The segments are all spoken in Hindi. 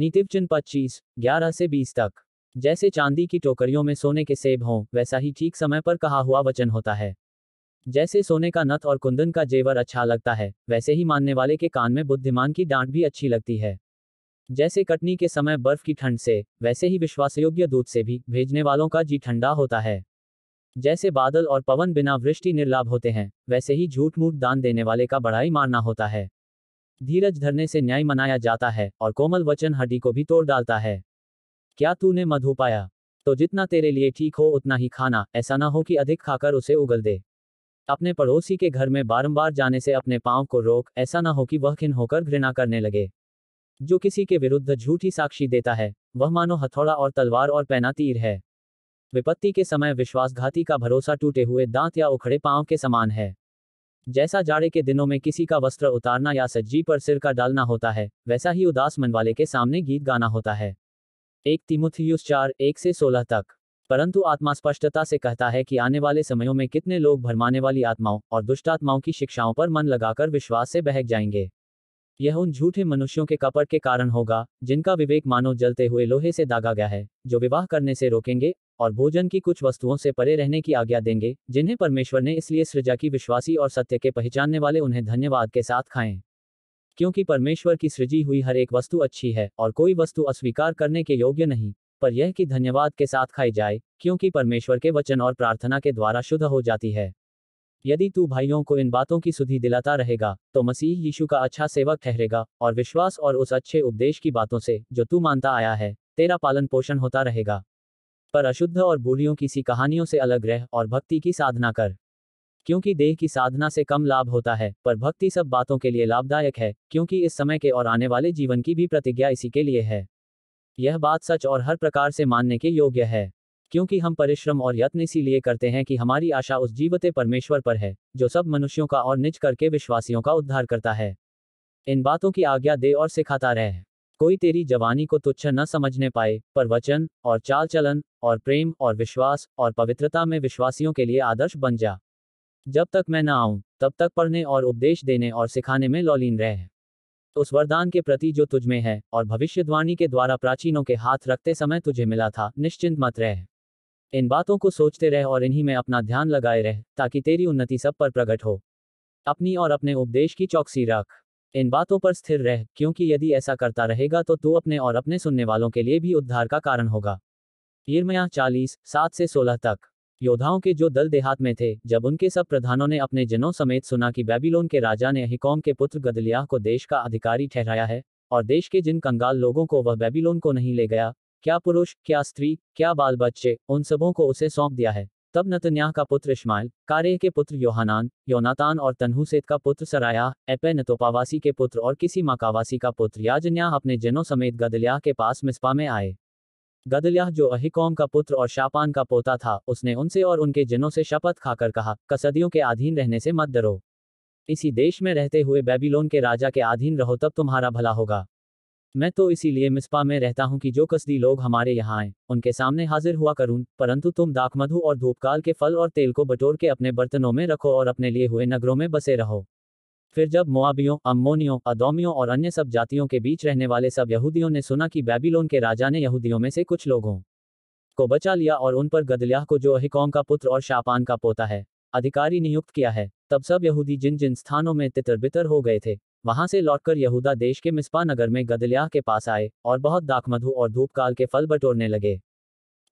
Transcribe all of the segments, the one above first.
चिन्ह पच्चीस ग्यारह से बीस तक जैसे चांदी की टोकरियों में सोने के सेब हों वैसा ही ठीक समय पर कहा हुआ वचन होता है जैसे सोने का नथ और कुंदन का जेवर अच्छा लगता है वैसे ही मानने वाले के कान में बुद्धिमान की डांट भी अच्छी लगती है जैसे कटनी के समय बर्फ की ठंड से वैसे ही विश्वासयोग्य दूध से भी भेजने वालों का जी ठंडा होता है जैसे बादल और पवन बिना वृष्टि निर्लाभ होते हैं वैसे ही झूठ मूठ दान देने वाले का बड़ाई मारना होता है धीरज धरने से न्याय मनाया जाता है और कोमल वचन हड्डी को भी तोड़ डालता है क्या तूने मधु पाया तो जितना तेरे लिए ठीक हो उतना ही खाना ऐसा ना हो कि अधिक खाकर उसे उगल दे अपने पड़ोसी के घर में बारंबार जाने से अपने पांव को रोक ऐसा ना हो कि वह खिन होकर घृणा करने लगे जो किसी के विरुद्ध झूठी साक्षी देता है वह मानो हथौड़ा और तलवार और पैना तीर है विपत्ति के समय विश्वासघाती का भरोसा टूटे हुए दांत या उखड़े पांव के समान है जैसा जाड़े के दिनों में किसी का वस्त्र उतारना या सज्जी पर सिर का डालना होता है वैसा ही उदास मन वाले के सामने गीत गाना होता है एक तिमुथियुस चार एक से सोलह तक परंतु आत्मा स्पष्टता से कहता है कि आने वाले समयों में कितने लोग भरमाने वाली आत्माओं और दुष्टात्माओं की शिक्षाओं पर मन लगाकर विश्वास से बहक जाएंगे यह उन झूठे मनुष्यों के कपट के कारण होगा जिनका विवेक मानो जलते हुए लोहे से दागा गया है जो विवाह करने से रोकेंगे और भोजन की कुछ वस्तुओं से परे रहने की आज्ञा देंगे जिन्हें परमेश्वर ने इसलिए सृजा की विश्वासी और सत्य के पहचानने वाले उन्हें धन्यवाद के साथ खाएं क्योंकि परमेश्वर की सृजी हुई हर एक वस्तु अच्छी है और कोई वस्तु अस्वीकार करने के योग्य नहीं पर यह कि धन्यवाद के साथ खाई जाए क्योंकि परमेश्वर के वचन और प्रार्थना के द्वारा शुद्ध हो जाती है यदि तू भाइयों को इन बातों की सुधि दिलाता रहेगा तो मसीह यीशु का अच्छा सेवक ठहरेगा और विश्वास और उस अच्छे उपदेश की बातों से जो तू मानता आया है तेरा पालन पोषण होता रहेगा पर अशुद्ध और बूढ़ियों की सी कहानियों से अलग रह और भक्ति की साधना कर क्योंकि देह की साधना से कम लाभ होता है पर भक्ति सब बातों के लिए लाभदायक है क्योंकि इस समय के और आने वाले जीवन की भी प्रतिज्ञा इसी के लिए है यह बात सच और हर प्रकार से मानने के योग्य है क्योंकि हम परिश्रम और यत्न इसीलिए करते हैं कि हमारी आशा उस जीवते परमेश्वर पर है जो सब मनुष्यों का और निज करके विश्वासियों का उद्धार करता है इन बातों की आज्ञा दे और सिखाता रहे कोई तेरी जवानी को तुच्छ न समझने पाए पर वचन और चाल चलन और प्रेम और विश्वास और पवित्रता में विश्वासियों के लिए आदर्श बन जा जब तक मैं न आऊं तब तक पढ़ने और उपदेश देने और सिखाने में लौलीन रह उस वरदान के प्रति जो तुझमें है और भविष्यवाणी के द्वारा प्राचीनों के हाथ रखते समय तुझे मिला था निश्चिंत मत रह इन बातों को सोचते रह और इन्हीं में अपना ध्यान लगाए रह ताकि तेरी उन्नति सब पर प्रकट हो अपनी और अपने उपदेश की चौकसी रख इन बातों पर स्थिर रह क्योंकि यदि ऐसा करता रहेगा तो तू अपने और अपने सुनने वालों के लिए भी उद्धार का कारण होगा यिरमया चालीस सात से सोलह तक योद्धाओं के जो दल देहात में थे जब उनके सब प्रधानों ने अपने जनों समेत सुना कि बेबीलोन के राजा ने अहिकॉम के पुत्र गदलियाह को देश का अधिकारी ठहराया है और देश के जिन कंगाल लोगों को वह बेबीलोन को नहीं ले गया क्या पुरुष क्या स्त्री क्या बाल बच्चे उन सबों को उसे सौंप दिया है तब नतन्याह का पुत्र इश्माइल कारे के पुत्र योहानान योनातान और तनहुसेत का पुत्र सराया एपे नतोपावासी के पुत्र और किसी माकावासी का पुत्र याजन्याह अपने जनों समेत गदल्याह के पास मिसपा में आए गदल्याह जो अहिकोम का पुत्र और शापान का पोता था उसने उनसे और उनके जनों से शपथ खाकर कहा कसदियों के अधीन रहने से मत डरो इसी देश में रहते हुए बेबीलोन के राजा के अधीन रहो तब तुम्हारा भला होगा मैं तो इसीलिए मिसपा में रहता हूँ कि जो कसदी लोग हमारे यहाँ आए उनके सामने हाजिर हुआ करूँ परंतु तुम दाकमधु और धूपकाल के फल और तेल को बटोर के अपने बर्तनों में रखो और अपने लिए हुए नगरों में बसे रहो फिर जब मुआबियों अम्मोनियों अदोमियों और अन्य सब जातियों के बीच रहने वाले सब यहूदियों ने सुना कि बेबीलोन के राजा ने यहूदियों में से कुछ लोगों को बचा लिया और उन पर गदल्याह को जो अहिकॉम का पुत्र और शापान का पोता है अधिकारी नियुक्त किया है तब सब यहूदी जिन जिन स्थानों में तितर बितर हो गए थे वहां से लौटकर यहूदा देश के मिसपा नगर में गदल्याह के पास आए और बहुत दाखमधु और धूपकाल के फल बटोरने लगे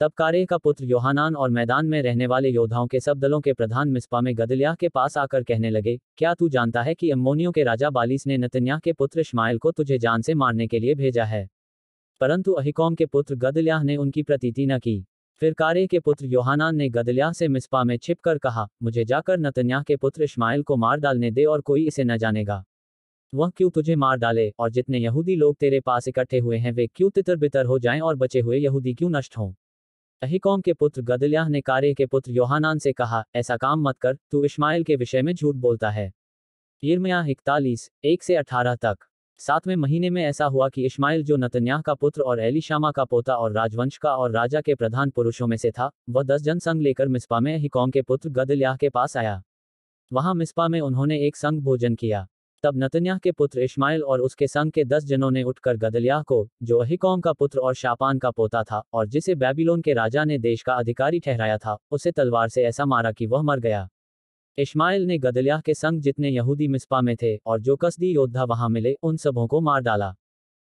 तब कारे का पुत्र योहानान और मैदान में रहने वाले योद्धाओं के सब दलों के प्रधान मिसपा में गदल्याह के पास आकर कहने लगे क्या तू जानता है कि अम्मोनियों के राजा बालिस ने नतन्याह के पुत्र इश्माइल को तुझे जान से मारने के लिए भेजा है परंतु अहिकॉम के पुत्र गदल्याह ने उनकी प्रतीति न की फिर कारे के पुत्र योहानान ने गदल्याह से मिसपा में छिप कर कहा मुझे जाकर नतन्याह के पुत्र इश्माइल को मार डालने दे और कोई इसे न जानेगा वह क्यों तुझे मार डाले और जितने यहूदी लोग तेरे पास इकट्ठे हुए हैं वे क्यों तितर बितर हो जाएं और बचे हुए यहूदी क्यों नष्ट हों अहिकॉम के पुत्र गदल्याह ने कार्य के पुत्र योहानान से कहा ऐसा काम मत कर तू इश्माइल के विषय में झूठ बोलता है यिर्मया इकतालीस एक से अठारह तक सातवें महीने में ऐसा हुआ कि इश्माइल जो नतन्याह का पुत्र और एलिशामा का पोता और राजवंश का और राजा के प्रधान पुरुषों में से था वह दस जन संग लेकर मिस्पा में अहिकॉम के पुत्र गदल्याह के पास आया वहां मिस्पा में उन्होंने एक संग भोजन किया तब नतन्याह के पुत्र इश्माइल और उसके संग के दस जनों ने उठकर गदलियाह को जो अहिकॉम का पुत्र और शापान का पोता था और जिसे बेबीलोन के राजा ने देश का अधिकारी ठहराया था उसे तलवार से ऐसा मारा कि वह मर गया इश्माइल ने गदलियाह के संग जितने यहूदी मिसपा में थे और जो कसदी योद्धा वहां मिले उन सबों को मार डाला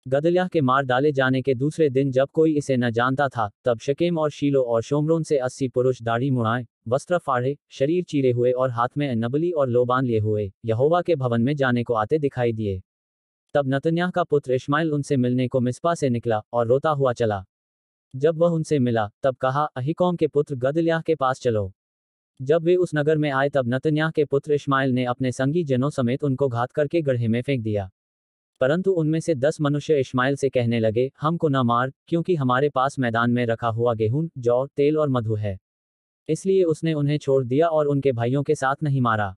गदलियाह के मार डाले जाने के दूसरे दिन जब कोई इसे न जानता था तब शकेम और शीलो और शोमरोन से अस्सी पुरुष दाढ़ी मुड़ाएं वस्त्र फाड़े शरीर चीरे हुए और हाथ में नबली और लोबान लिए हुए यहोवा के भवन में जाने को आते दिखाई दिए तब नतन्याह का पुत्र इश्माइल उनसे मिलने को मिसपा से निकला और रोता हुआ चला जब वह उनसे मिला तब कहा अहिकोम के पुत्र गदल्याह के पास चलो जब वे उस नगर में आए तब नतन्याह के पुत्र इश्माइल ने अपने संगी जनों समेत उनको घात करके गढ़े में फेंक दिया परंतु उनमें से दस मनुष्य इश्माइल से कहने लगे हमको न मार क्योंकि हमारे पास मैदान में रखा हुआ गेहूं जौ तेल और मधु है इसलिए उसने उन्हें छोड़ दिया और उनके भाइयों के साथ नहीं मारा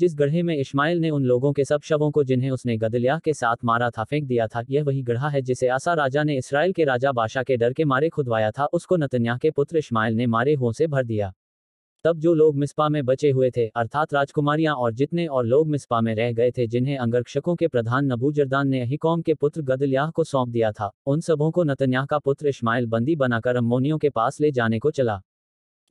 जिस गढ़े में इस्माइल ने उन लोगों के सब शवों को जिन्हें उसने गदलिया के साथ मारा था फेंक दिया था यह वही गढ़ा है जिसे आसा राजा ने इसराइल के राजा बादशाह के डर के मारे खुदवाया था उसको नतनयाह के पुत्र इस्माइल ने मारे हों से भर दिया तब जो लोग मिसपा में बचे हुए थे अर्थात राजकुमारियां और जितने और लोग मिसपा में रह गए थे जिन्हें अंगरक्षकों के प्रधान नबू जरदान ने कौम के पुत्र गदलियाह को सौंप दिया था उन सबों को नतन्याह का पुत्र इस्माइल बंदी बनाकर अम्मोनियों के पास ले जाने को चला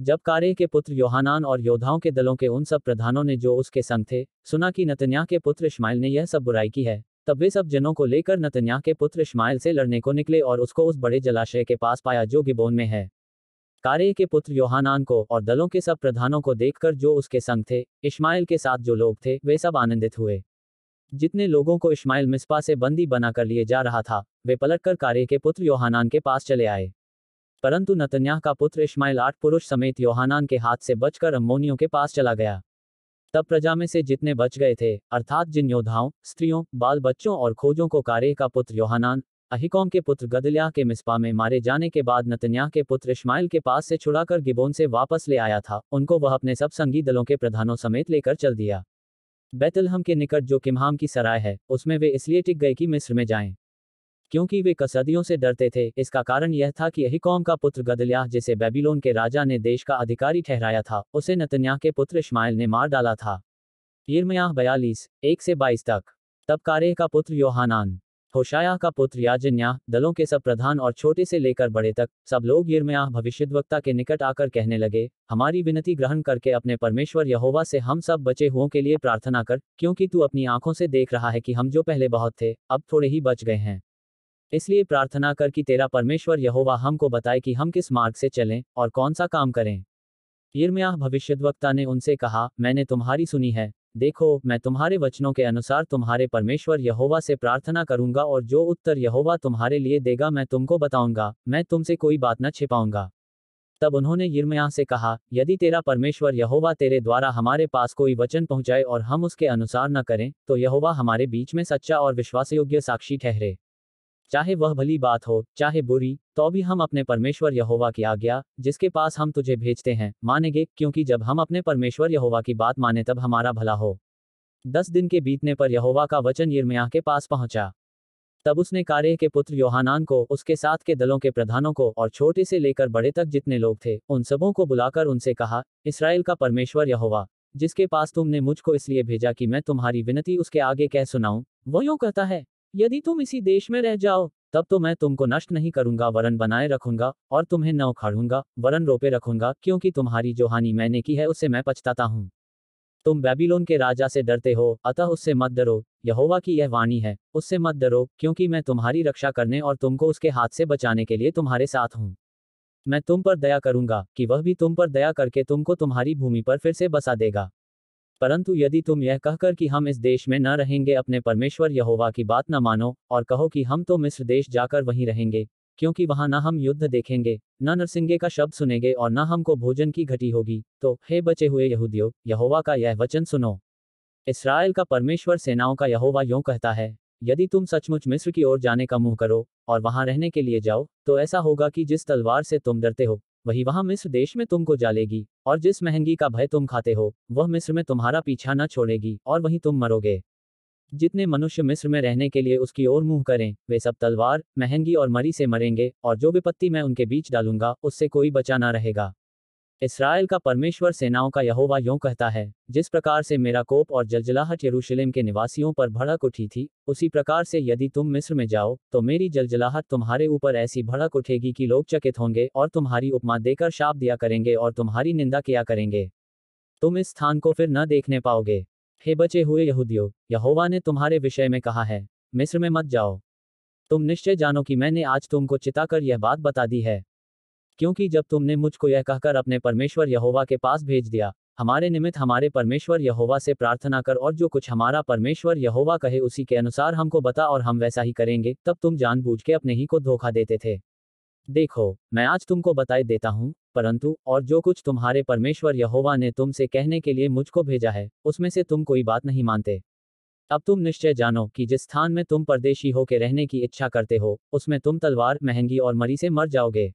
जब कारे के पुत्र योहानान और योद्धाओं के दलों के उन सब प्रधानों ने जो उसके संग थे सुना कि नतन्याह के पुत्र इश्माइल ने यह सब बुराई की है तब वे सब जनों को लेकर नतन्याह के पुत्र इश्माइल से लड़ने को निकले और उसको उस बड़े जलाशय के पास पाया जो गिबोन में है कारे के पुत्र योहानान को और दलों के सब प्रधानों को देखकर जो उसके संग थे इश्माइल के साथ जो लोग थे वे सब आनंदित हुए जितने लोगों को इश्माइल मिसपा से बंदी बनाकर लिए जा रहा था वे पलटकर कारे के पुत्र योहानान के पास चले आए परंतु नतन्याह का पुत्र इश्माइल आठ पुरुष समेत योहानान के हाथ से बचकर अम्मोनियों के पास चला गया तब प्रजा में से जितने बच गए थे अर्थात जिन योद्धाओं स्त्रियों बाल बच्चों और खोजों को कार्य का पुत्र योहानान अहिकोम के पुत्र गदल्या के मिस्पा में मारे जाने के बाद नतन्याह के पुत्र इश्माइल के पास से छुड़ाकर गिबोन से वापस ले आया था उनको वह अपने सब संगी दलों के प्रधानों समेत लेकर चल दिया बैतलहम के निकट जो किमहाम की सराय है उसमें वे इसलिए टिक गए कि मिस्र में जाएं क्योंकि वे कसदियों से डरते थे इसका कारण यह था कि यही कौम का पुत्र गदल्याह जिसे बेबीलोन के राजा ने देश का अधिकारी ठहराया था उसे नतन्याह के पुत्र इस्माइल ने मार डाला था यिर्मयाह बयालीस एक से बाईस तक तब कारे का पुत्र योहानान होशायाह का पुत्र याजन्याह दलों के सब प्रधान और छोटे से लेकर बड़े तक सब लोग यिर्मयाह भविष्यद्वक्ता के निकट आकर कहने लगे हमारी विनती ग्रहण करके अपने परमेश्वर यहोवा से हम सब बचे हुओं के लिए प्रार्थना कर क्योंकि तू अपनी आंखों से देख रहा है कि हम जो पहले बहुत थे अब थोड़े ही बच गए हैं इसलिए प्रार्थना कर कि तेरा परमेश्वर यहोवा हमको बताए कि हम किस मार्ग से चलें और कौन सा काम करें यिर्मयाह भविष्यद्वक्ता ने उनसे कहा मैंने तुम्हारी सुनी है देखो मैं तुम्हारे वचनों के अनुसार तुम्हारे परमेश्वर यहोवा से प्रार्थना करूंगा और जो उत्तर यहोवा तुम्हारे लिए देगा मैं तुमको बताऊंगा मैं तुमसे कोई बात न छिपाऊंगा तब उन्होंने यिर्मयाह से कहा यदि तेरा परमेश्वर यहोवा तेरे द्वारा हमारे पास कोई वचन पहुंचाए और हम उसके अनुसार न करें तो यहोवा हमारे बीच में सच्चा और विश्वासयोग्य साक्षी ठहरे चाहे वह भली बात हो चाहे बुरी तो भी हम अपने परमेश्वर यहोवा की आज्ञा जिसके पास हम तुझे भेजते हैं मानेंगे क्योंकि जब हम अपने परमेश्वर यहोवा की बात माने तब हमारा भला हो दस दिन के बीतने पर यहोवा का वचन यिर्मयाह के पास पहुंचा तब उसने कार्य के पुत्र योहानान को उसके साथ के दलों के प्रधानों को और छोटे से लेकर बड़े तक जितने लोग थे उन सबों को बुलाकर उनसे कहा इसराइल का परमेश्वर यहोवा जिसके पास तुमने मुझको इसलिए भेजा कि मैं तुम्हारी विनती उसके आगे कह सुनाऊं वो यूं कहता है यदि तुम इसी देश में रह जाओ तब तो मैं तुमको नष्ट नहीं करूंगा वरन बनाए रखूंगा और तुम्हें न उखाड़ूंगा वरन रोपे रखूंगा क्योंकि तुम्हारी जो हानि मैंने की है उससे मैं पछताता हूँ तुम बेबीलोन के राजा से डरते हो अतः उससे मत डरो यहोवा की यह वाणी है उससे मत डरो क्योंकि मैं तुम्हारी रक्षा करने और तुमको उसके हाथ से बचाने के लिए तुम्हारे साथ हूँ मैं तुम पर दया करूंगा कि वह भी तुम पर दया करके तुमको तुम्हारी भूमि पर फिर से बसा देगा परंतु यदि तुम यह कहकर कि हम इस देश में न रहेंगे अपने परमेश्वर यहोवा की बात न मानो और कहो कि हम तो मिस्र देश जाकर वहीं रहेंगे क्योंकि वहां न हम युद्ध देखेंगे न नरसिंगे का शब्द सुनेंगे और न हमको भोजन की घटी होगी तो हे बचे हुए यहूदियों यहोवा का यह वचन सुनो इसराइल का परमेश्वर सेनाओं का यहोवा यूं कहता है यदि तुम सचमुच मिस्र की ओर जाने का मुंह करो और वहां रहने के लिए जाओ तो ऐसा होगा कि जिस तलवार से तुम डरते हो वही वहां मिस्र देश में तुमको जालेगी और जिस महंगी का भय तुम खाते हो वह मिस्र में तुम्हारा पीछा न छोड़ेगी और वहीं तुम मरोगे जितने मनुष्य मिस्र में रहने के लिए उसकी ओर मुंह करें वे सब तलवार महंगी और मरी से मरेंगे और जो विपत्ति मैं उनके बीच डालूंगा उससे कोई बचा ना रहेगा इसराइल का परमेश्वर सेनाओं का यहोवा यों कहता है जिस प्रकार से मेरा कोप और जलजलाहट यरूशलेम के निवासियों पर भड़क उठी थी उसी प्रकार से यदि तुम मिस्र में जाओ तो मेरी जलजलाहट तुम्हारे ऊपर ऐसी भड़क उठेगी कि लोग चकित होंगे और तुम्हारी उपमा देकर शाप दिया करेंगे और तुम्हारी निंदा किया करेंगे तुम इस स्थान को फिर न देखने पाओगे हे बचे हुए यहूदियों यहोवा ने तुम्हारे विषय में कहा है मिस्र में मत जाओ तुम निश्चय जानो कि मैंने आज तुमको चिताकर यह बात बता दी है क्योंकि जब तुमने मुझको यह कहकर अपने परमेश्वर यहोवा के पास भेज दिया हमारे निमित्त हमारे परमेश्वर यहोवा से प्रार्थना कर और जो कुछ हमारा परमेश्वर यहोवा कहे उसी के अनुसार हमको बता और हम वैसा ही करेंगे तब तुम जानबूझ के अपने ही को धोखा देते थे देखो मैं आज तुमको बताई देता हूँ परंतु और जो कुछ तुम्हारे परमेश्वर यहोवा ने तुमसे कहने के लिए मुझको भेजा है उसमें से तुम कोई बात नहीं मानते अब तुम निश्चय जानो कि जिस स्थान में तुम परदेशी होके रहने की इच्छा करते हो उसमें तुम तलवार महंगी और मरी से मर जाओगे